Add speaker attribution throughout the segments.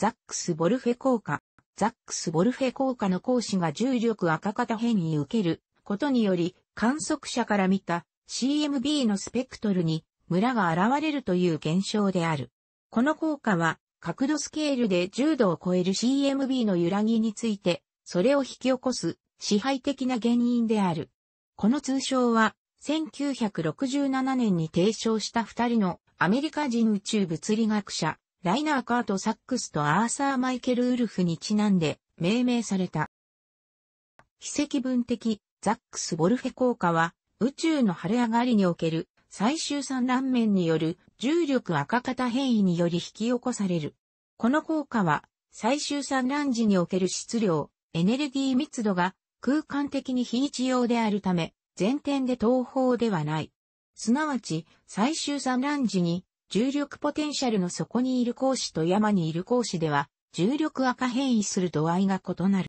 Speaker 1: ザックス・ボルフェ効果。ザックス・ボルフェ効果の講師が重力赤型変を受けることにより、観測者から見た CMB のスペクトルにムラが現れるという現象である。この効果は、角度スケールで10度を超える CMB の揺らぎについて、それを引き起こす支配的な原因である。この通称は、1967年に提唱した二人のアメリカ人宇宙物理学者、ライナー・カート・サックスとアーサー・マイケル・ウルフにちなんで命名された。非積分的ザックス・ボルフェ効果は宇宙の晴れ上がりにおける最終産卵面による重力赤型変異により引き起こされる。この効果は最終産卵時における質量、エネルギー密度が空間的に非一様であるため、前点で東方ではない。すなわち、最終産卵時に重力ポテンシャルの底にいる光子と山にいる光子では、重力赤変異する度合いが異なる。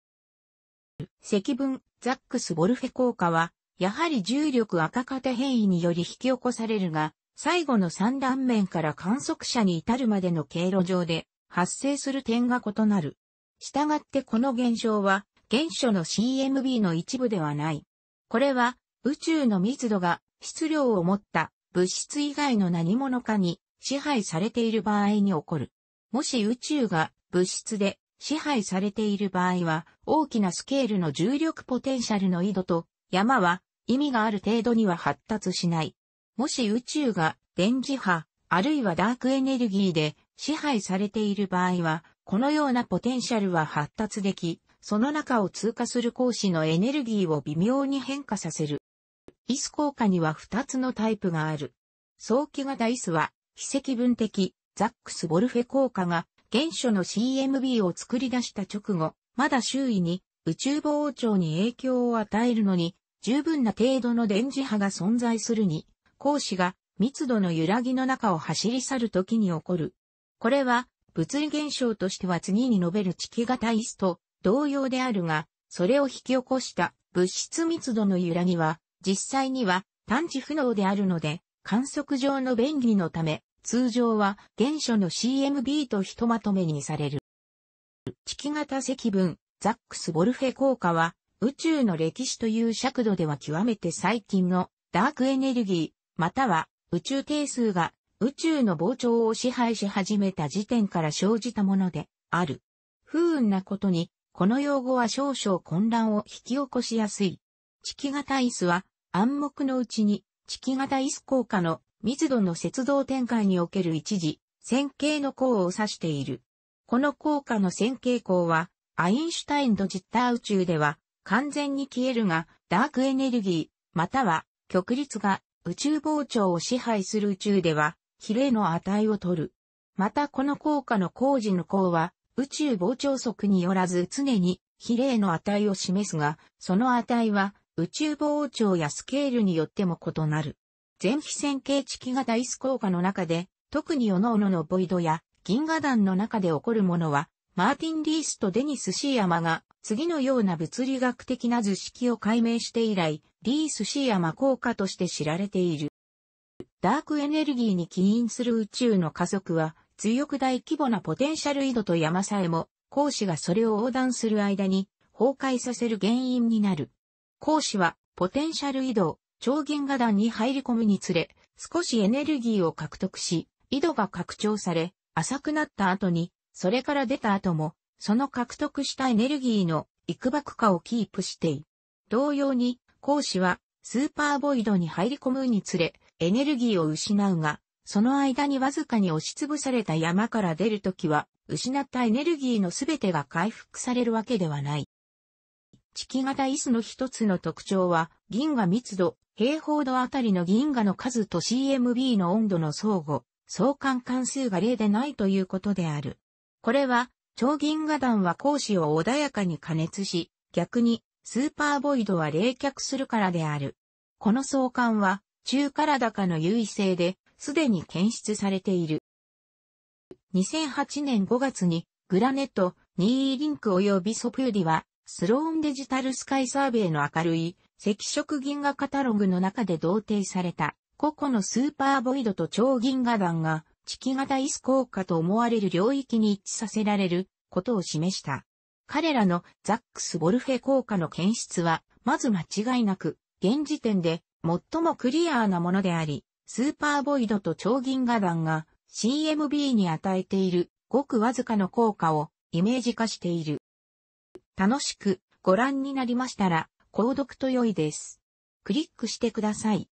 Speaker 1: 積分、ザックス・ボルフェ効果は、やはり重力赤型変異により引き起こされるが、最後の三断面から観測者に至るまでの経路上で発生する点が異なる。したがってこの現象は、原初の CMB の一部ではない。これは、宇宙の密度が質量を持った物質以外の何者かに支配されている場合に起こる。もし宇宙が物質で支配されている場合は、大きなスケールの重力ポテンシャルの緯度と、山は意味がある程度には発達しない。もし宇宙が電磁波、あるいはダークエネルギーで支配されている場合は、このようなポテンシャルは発達でき、その中を通過する光子のエネルギーを微妙に変化させる。イス効果には2つのタイプがある。早期型イスは非積分的、ザックス・ボルフェ効果が、原初の CMB を作り出した直後、まだ周囲に宇宙膨張に影響を与えるのに、十分な程度の電磁波が存在するに、光子が密度の揺らぎの中を走り去る時に起こる。これは、物理現象としては次に述べる地球型イスと同様であるが、それを引き起こした物質密度の揺らぎは、実際には探知不能であるので、観測上の便宜のため、通常は原初の CMB とひとまとめにされる。地球型積分、ザックス・ボルフェ効果は、宇宙の歴史という尺度では極めて最近のダークエネルギー、または宇宙定数が宇宙の膨張を支配し始めた時点から生じたものである。不運なことに、この用語は少々混乱を引き起こしやすい。地球型イスは暗黙のうちに地球型イス効果の密度の接動展開における一時、線形の項を指している。この効果の線形項は、アインシュタインドジッター宇宙では、完全に消えるが、ダークエネルギー、または、極率が、宇宙膨張を支配する宇宙では、比例の値を取る。またこの効果の工事の項は、宇宙膨張速によらず常に比例の値を示すが、その値は宇宙膨張やスケールによっても異なる。全非線形地気がダイス効果の中で、特におのおののボイドや銀河団の中で起こるものは、マーティン・リースとデニス・シーアマが次のような物理学的な図式を解明して以来、リース・シーアマ効果として知られている。ダークエネルギーに起因する宇宙の加速は、強く大規模なポテンシャル移動と山さえも、光子がそれを横断する間に崩壊させる原因になる。光子は、ポテンシャル移動、超銀河団に入り込むにつれ、少しエネルギーを獲得し、緯度が拡張され、浅くなった後に、それから出た後も、その獲得したエネルギーの幾ばくかをキープしてい。同様に、講師は、スーパーボイドに入り込むにつれ、エネルギーを失うが、その間にわずかに押しつぶされた山から出るときは、失ったエネルギーのすべてが回復されるわけではない。地球型椅子の一つの特徴は、銀河密度平方度あたりの銀河の数と CMB の温度の相互、相関関数が0でないということである。これは、超銀河団は光子を穏やかに加熱し、逆に、スーパーボイドは冷却するからである。この相関は、中から高の優位性で、すでに検出されている。2008年5月に、グラネット、ニーリンク及びソプーィは、スローンデジタルスカイサーベイの明るい赤色銀河カタログの中で同定された、個々のスーパーボイドと超銀河団が、地球型イス効果と思われる領域に一致させられることを示した。彼らのザックス・ボルフェ効果の検出は、まず間違いなく、現時点で最もクリアーなものであり、スーパーボイドと超銀河団が CMB に与えているごくわずかの効果をイメージ化している。楽しくご覧になりましたら、購読と良いです。クリックしてください。